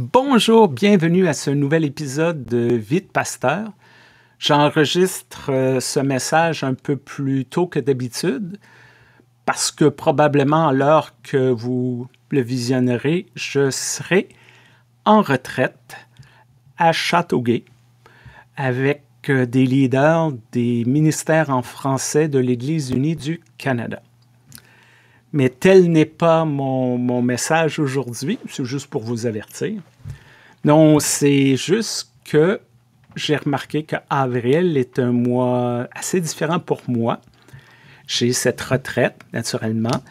Bonjour, bienvenue à ce nouvel épisode de Vite Pasteur. J'enregistre euh, ce message un peu plus tôt que d'habitude parce que probablement à l'heure que vous le visionnerez, je serai en retraite à Châteauguay avec euh, des leaders des ministères en français de l'Église unie du Canada. Mais tel n'est pas mon, message aujourd'hui, c'est juste pour vous avertir. Non, c'est juste que j'ai remarqué qu'avril est un mois assez différent pour moi. J'ai cette retraite, naturellement.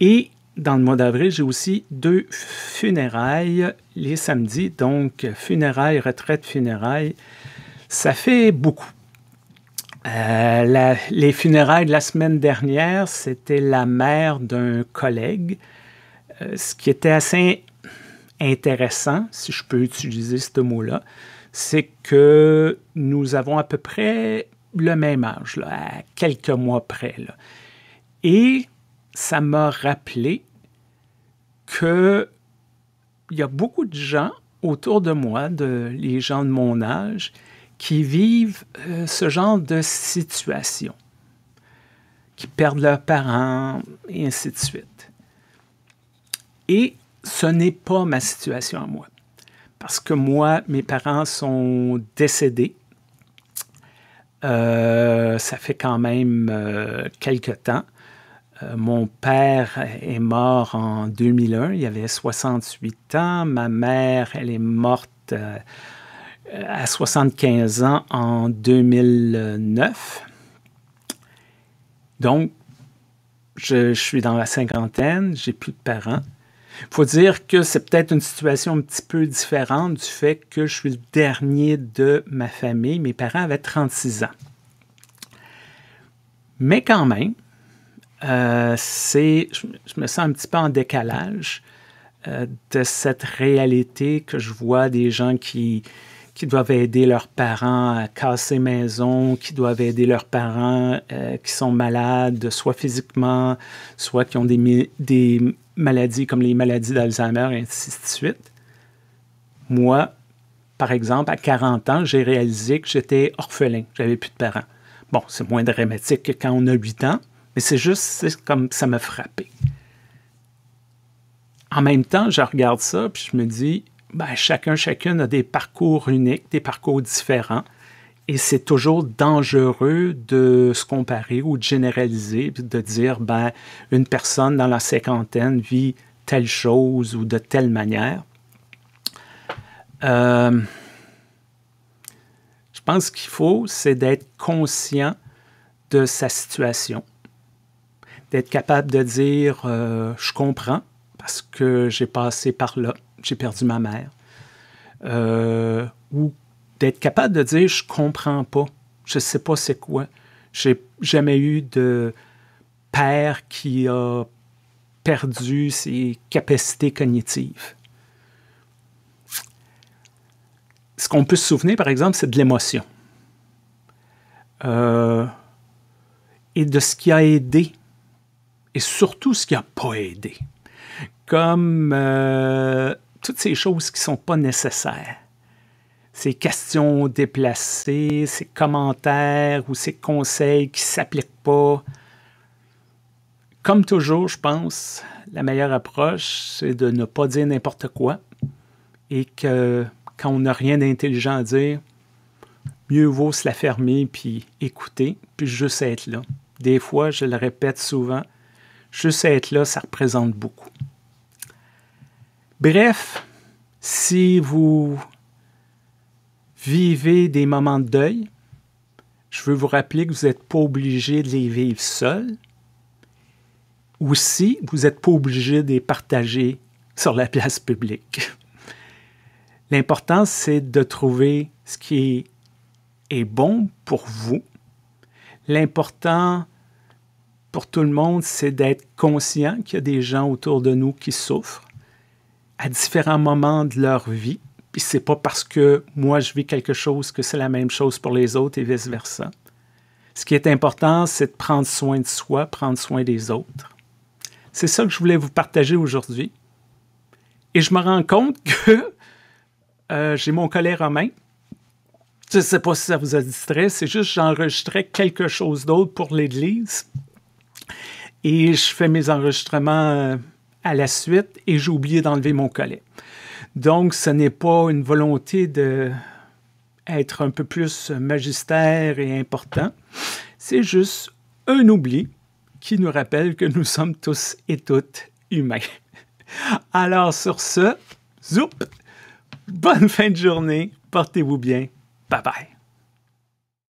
Et dans le mois d'avril, j'ai aussi deux funérailles les samedis. Donc, funérailles, retraite, funérailles. Ça fait beaucoup. Euh, les funérailles de la semaine dernière, c'était la mère d'un collègue, euh, ce qui était assez intéressant, si je peux utiliser ce mot-là, c'est que nous avons à peu près le même âge, là, à quelques mois près. Là. Et ça m'a rappelé qu'il y a beaucoup de gens autour de moi, de, les gens de mon âge, qui vivent euh, ce genre de situation, qui perdent leurs parents, et ainsi de suite. Et ce n'est pas ma situation à moi, parce que moi, mes parents sont décédés. Euh, ça fait quand même quelques euh, quelque temps. mon père est mort en 2001, il avait 68 ans. Ma mère, elle est morte euh, à 75 ans en 2009. Donc, je, suis dans la cinquantaine, j'ai plus de parents. Il faut dire que c'est peut-être une situation un petit peu différente du fait que je suis le dernier de ma famille. Mes parents avaient 36 ans. Mais quand même, euh, c'est, je, me sens un petit peu en décalage euh, de cette réalité que je vois des gens qui, qui doivent aider leurs parents à casser maison, qui doivent aider leurs parents euh, qui sont malades, soit physiquement, soit qui ont des, maladies comme les maladies d'Alzheimer, et ainsi de suite. Moi, par exemple, à 40 ans, j'ai réalisé que j'étais orphelin, j'avais plus de parents. Bon, c'est moins dramatique que quand on a 8 ans, mais c'est juste comme ça m'a frappé. En même temps, je regarde ça, puis je me dis, ben, chacun, chacune a des parcours uniques, des parcours différents. Et c'est toujours dangereux de se comparer ou de généraliser, de dire, ben, une personne dans la cinquantaine vit telle chose ou de telle manière. Euh, je pense qu'il faut, c'est d'être conscient de sa situation, d'être capable de dire, euh, je comprends parce que j'ai passé par là j'ai perdu ma mère. Euh, ou d'être capable de dire je comprends pas, je sais pas c'est quoi. J'ai jamais eu de père qui a perdu ses capacités cognitives. Ce qu'on peut se souvenir, par exemple, c'est de l'émotion. Euh, et de ce qui a aidé, et surtout ce qui n'a pas aidé. Comme euh, toutes ces choses qui ne sont pas nécessaires. Ces questions déplacées, ces commentaires ou ces conseils qui ne s'appliquent pas. Comme toujours, je pense, la meilleure approche, c'est de ne pas dire n'importe quoi et que quand on n'a rien d'intelligent à dire, mieux vaut se la fermer puis écouter, puis juste être là. Des fois, je le répète souvent, juste être là, ça représente beaucoup. Bref, si vous vivez des moments de deuil, je veux vous rappeler que vous n'êtes pas obligé de les vivre seul. si vous n'êtes pas obligé de les partager sur la place publique. L'important, c'est de trouver ce qui est bon pour vous. L'important pour tout le monde, c'est d'être conscient qu'il y a des gens autour de nous qui souffrent à différents moments de leur vie. Puis c'est pas parce que moi je vis quelque chose que c'est la même chose pour les autres et vice versa. Ce qui est important, c'est de prendre soin de soi, prendre soin des autres. C'est ça que je voulais vous partager aujourd'hui. Et je me rends compte que euh, j'ai mon collègue romain. Je ne sais pas si ça vous a distrait, c'est juste que j'enregistrais quelque chose d'autre pour l'Église. Et je fais mes enregistrements euh, à la suite et j'ai oublié d'enlever mon collet. Donc, ce n'est pas une volonté d'être un peu plus magistère et important. C'est juste un oubli qui nous rappelle que nous sommes tous et toutes humains. Alors sur ce, zoup, bonne fin de journée, portez-vous bien, bye bye.